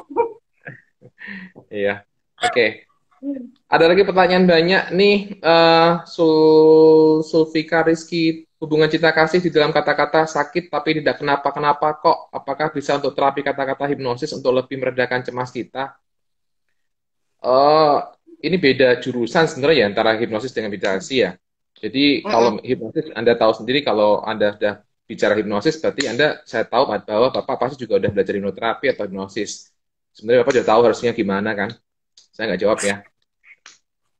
[LAUGHS] iya oke okay. Ada lagi pertanyaan banyak nih, uh, Sul Sulfika Rizky, hubungan cinta kasih di dalam kata-kata sakit tapi tidak kenapa-kenapa kok, apakah bisa untuk terapi kata-kata hipnosis untuk lebih meredakan cemas kita? Uh, ini beda jurusan sebenarnya ya antara hipnosis dengan meditasi ya. Jadi mm-hmm. kalau hipnosis Anda tahu sendiri kalau Anda sudah bicara hipnosis berarti Anda saya tahu bahwa Bapak pasti juga sudah belajar hipnoterapi atau hipnosis. Sebenarnya Bapak sudah tahu harusnya gimana kan? Saya nggak jawab ya.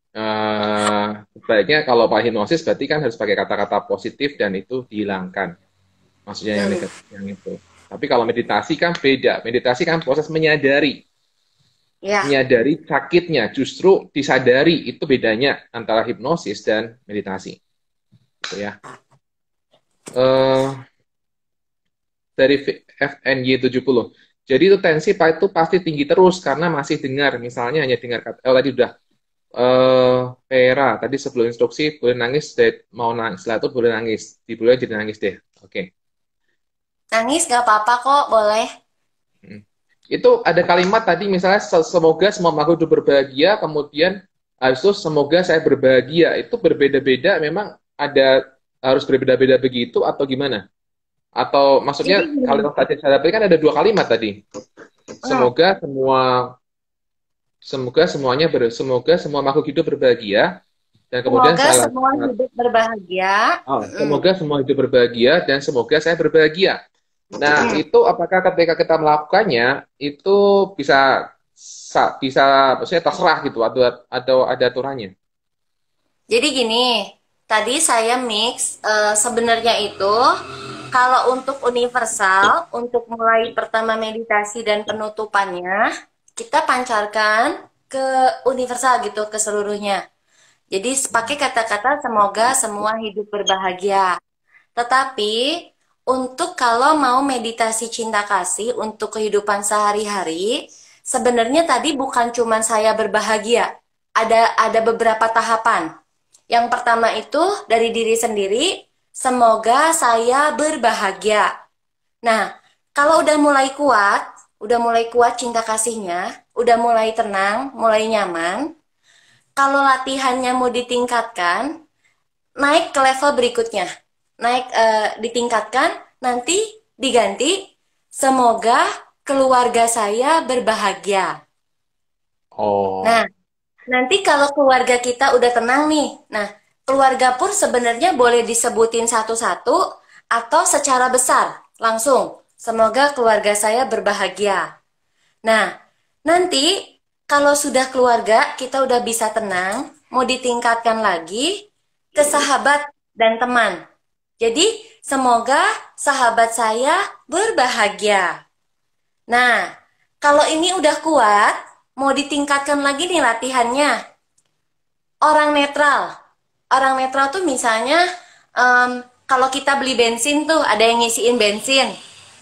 Uh, sebaiknya kalau Pak hipnosis berarti kan harus pakai kata-kata positif dan itu dihilangkan. Maksudnya yang iya. negatif yang itu. Tapi kalau meditasi kan beda. Meditasi kan proses menyadari yeah. menyadari sakitnya, justru disadari itu bedanya antara hipnosis dan meditasi. Gitu ya. Uh, dari FNY 70. Jadi itu tensi pak itu pasti tinggi terus karena masih dengar, misalnya hanya dengar kata, oh tadi udah uh, tadi sebelum instruksi boleh nangis, deh, mau nangis, setelah itu boleh nangis, diboleh jadi nangis deh, oke. Okay. Nangis gak apa-apa kok, boleh. Itu ada kalimat tadi misalnya semoga semua makhluk itu berbahagia, kemudian habis itu semoga saya berbahagia. Itu berbeda-beda memang ada harus berbeda-beda begitu atau gimana? Atau maksudnya kalau tadi saya dapat kan ada dua kalimat tadi. Ah. Semoga semua semoga semuanya ber, semoga semua makhluk hidup berbahagia dan kemudian semoga salah, semua hidup berbahagia. Oh, semoga mm. semua hidup berbahagia dan semoga saya berbahagia. Nah, hmm. itu apakah ketika kita melakukannya itu bisa bisa maksudnya terserah gitu atau atau ada aturannya? Jadi gini, tadi saya mix e, sebenarnya itu kalau untuk universal untuk mulai pertama meditasi dan penutupannya kita pancarkan ke universal gitu ke seluruhnya. Jadi pakai kata-kata semoga semua hidup berbahagia. Tetapi untuk kalau mau meditasi cinta kasih untuk kehidupan sehari-hari, sebenarnya tadi bukan cuma saya berbahagia. Ada ada beberapa tahapan. Yang pertama itu dari diri sendiri, semoga saya berbahagia. Nah, kalau udah mulai kuat, udah mulai kuat cinta kasihnya, udah mulai tenang, mulai nyaman, kalau latihannya mau ditingkatkan, naik ke level berikutnya naik uh, ditingkatkan nanti diganti semoga keluarga saya berbahagia. Oh. Nah, nanti kalau keluarga kita udah tenang nih. Nah, keluarga pun sebenarnya boleh disebutin satu-satu atau secara besar langsung. Semoga keluarga saya berbahagia. Nah, nanti kalau sudah keluarga kita udah bisa tenang, mau ditingkatkan lagi ke sahabat dan teman. Jadi, semoga sahabat saya berbahagia. Nah, kalau ini udah kuat, mau ditingkatkan lagi nih latihannya. Orang netral. Orang netral tuh misalnya um, kalau kita beli bensin tuh ada yang ngisiin bensin.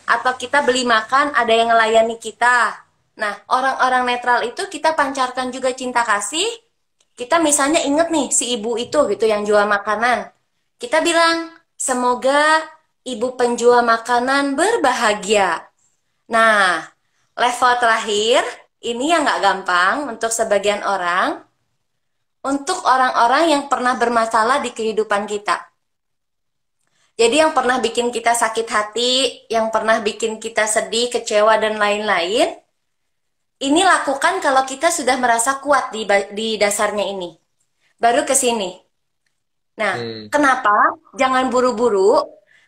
Atau kita beli makan ada yang ngelayani kita. Nah, orang-orang netral itu kita pancarkan juga cinta kasih. Kita misalnya inget nih si ibu itu gitu yang jual makanan. Kita bilang, Semoga ibu penjual makanan berbahagia. Nah, level terakhir ini yang nggak gampang untuk sebagian orang, untuk orang-orang yang pernah bermasalah di kehidupan kita. Jadi yang pernah bikin kita sakit hati, yang pernah bikin kita sedih, kecewa, dan lain-lain, ini lakukan kalau kita sudah merasa kuat di, di dasarnya ini. Baru ke sini. Nah, hmm. kenapa jangan buru-buru?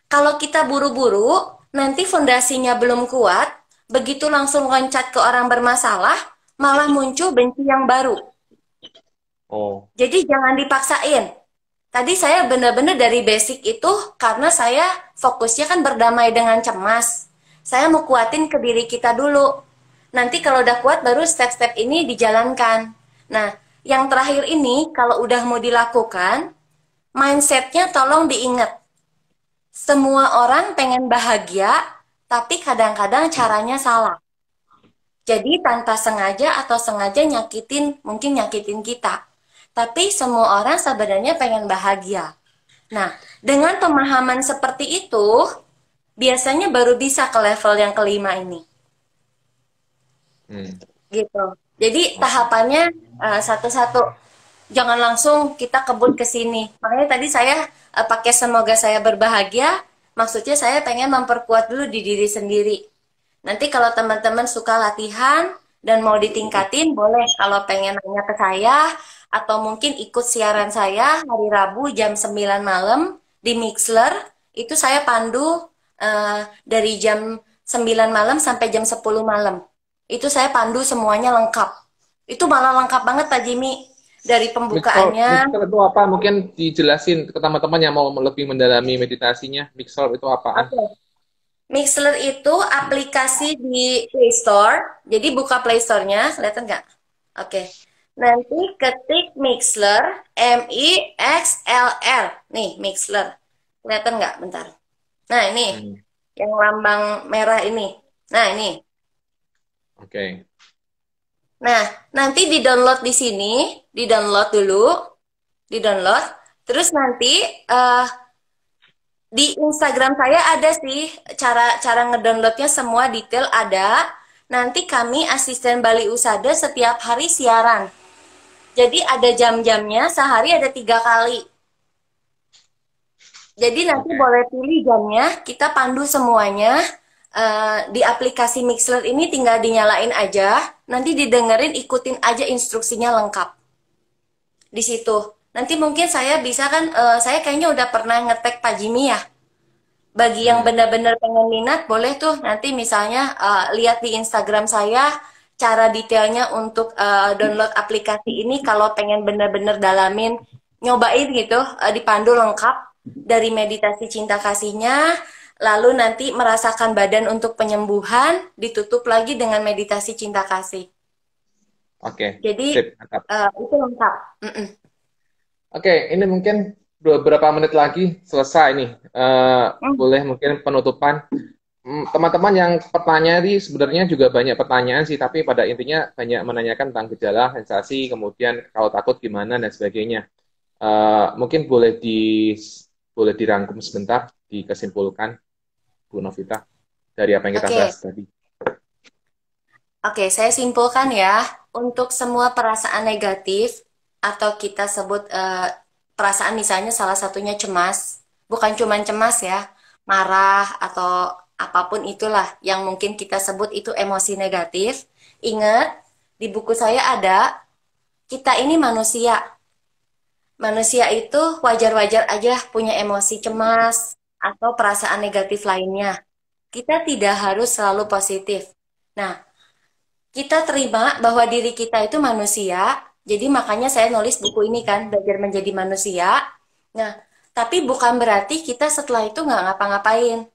Kalau kita buru-buru, nanti fondasinya belum kuat, begitu langsung loncat ke orang bermasalah, malah hmm. muncul benci yang baru. Oh. Jadi jangan dipaksain. Tadi saya benar-benar dari basic itu karena saya fokusnya kan berdamai dengan cemas. Saya mau kuatin ke diri kita dulu. Nanti kalau udah kuat baru step-step ini dijalankan. Nah, yang terakhir ini kalau udah mau dilakukan, mindsetnya tolong diingat. Semua orang pengen bahagia, tapi kadang-kadang caranya salah. Jadi tanpa sengaja atau sengaja nyakitin, mungkin nyakitin kita. Tapi semua orang sebenarnya pengen bahagia. Nah, dengan pemahaman seperti itu, biasanya baru bisa ke level yang kelima ini. Hmm. Gitu. Jadi tahapannya eh, satu-satu. Uh, satu -satu jangan langsung kita kebut ke sini. Makanya tadi saya uh, pakai semoga saya berbahagia, maksudnya saya pengen memperkuat dulu di diri sendiri. Nanti kalau teman-teman suka latihan dan mau ditingkatin, boleh kalau pengen nanya ke saya atau mungkin ikut siaran saya hari Rabu jam 9 malam di Mixler. Itu saya pandu uh, dari jam 9 malam sampai jam 10 malam. Itu saya pandu semuanya lengkap. Itu malah lengkap banget Pak Jimmy dari pembukaannya. Mixol itu apa? Mungkin dijelasin ke teman-teman yang mau lebih mendalami meditasinya. Mixol itu apa? Okay. Mixler itu aplikasi di Play Store. Jadi buka Play Store-nya, kelihatan nggak? Oke. Okay. Nanti ketik Mixler, M I X L R. Nih, Mixler. Kelihatan nggak? Bentar. Nah, ini. Hmm. Yang lambang merah ini. Nah, ini. Oke. Okay. Nah, nanti di-download di sini, di-download dulu, di-download. Terus nanti uh, di Instagram saya ada sih cara cara ngedownloadnya semua detail ada. Nanti kami asisten Bali Usada setiap hari siaran. Jadi ada jam-jamnya, sehari ada tiga kali. Jadi nanti boleh pilih jamnya, kita pandu semuanya. Uh, di aplikasi Mixler ini tinggal dinyalain aja nanti didengerin ikutin aja instruksinya lengkap di situ nanti mungkin saya bisa kan uh, saya kayaknya udah pernah ngetek Pak Jimmy ya bagi yang hmm. benar-benar pengen minat boleh tuh nanti misalnya uh, lihat di Instagram saya cara detailnya untuk uh, download aplikasi ini kalau pengen benar-benar dalamin nyobain gitu uh, dipandu lengkap dari meditasi cinta kasihnya lalu nanti merasakan badan untuk penyembuhan, ditutup lagi dengan meditasi cinta kasih. Oke. Okay. Jadi Sip, Uh, itu lengkap. Mm -mm. Oke, okay, ini mungkin beberapa menit lagi selesai nih. Uh, mm. Boleh mungkin penutupan. Mm, teman-teman yang pertanyaan ini sebenarnya juga banyak pertanyaan sih, tapi pada intinya banyak menanyakan tentang gejala, sensasi, kemudian kalau takut gimana dan sebagainya. Uh, mungkin boleh di boleh dirangkum sebentar, dikesimpulkan. Bu Novita dari apa yang kita okay. bahas tadi. Oke, okay, saya simpulkan ya untuk semua perasaan negatif atau kita sebut uh, perasaan misalnya salah satunya cemas, bukan cuma cemas ya, marah atau apapun itulah yang mungkin kita sebut itu emosi negatif. Ingat, di buku saya ada kita ini manusia. Manusia itu wajar-wajar aja punya emosi cemas, atau perasaan negatif lainnya. Kita tidak harus selalu positif. Nah, kita terima bahwa diri kita itu manusia, jadi makanya saya nulis buku ini kan, belajar menjadi manusia. Nah, tapi bukan berarti kita setelah itu nggak ngapa-ngapain.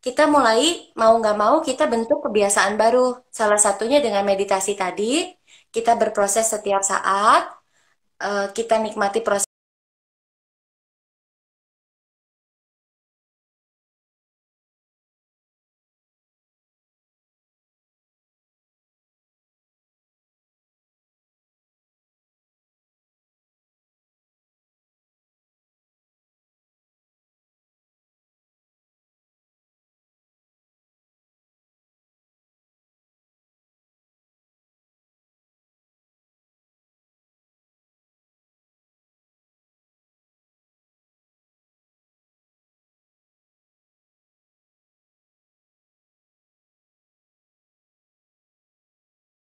Kita mulai mau nggak mau kita bentuk kebiasaan baru. Salah satunya dengan meditasi tadi, kita berproses setiap saat, eh, kita nikmati proses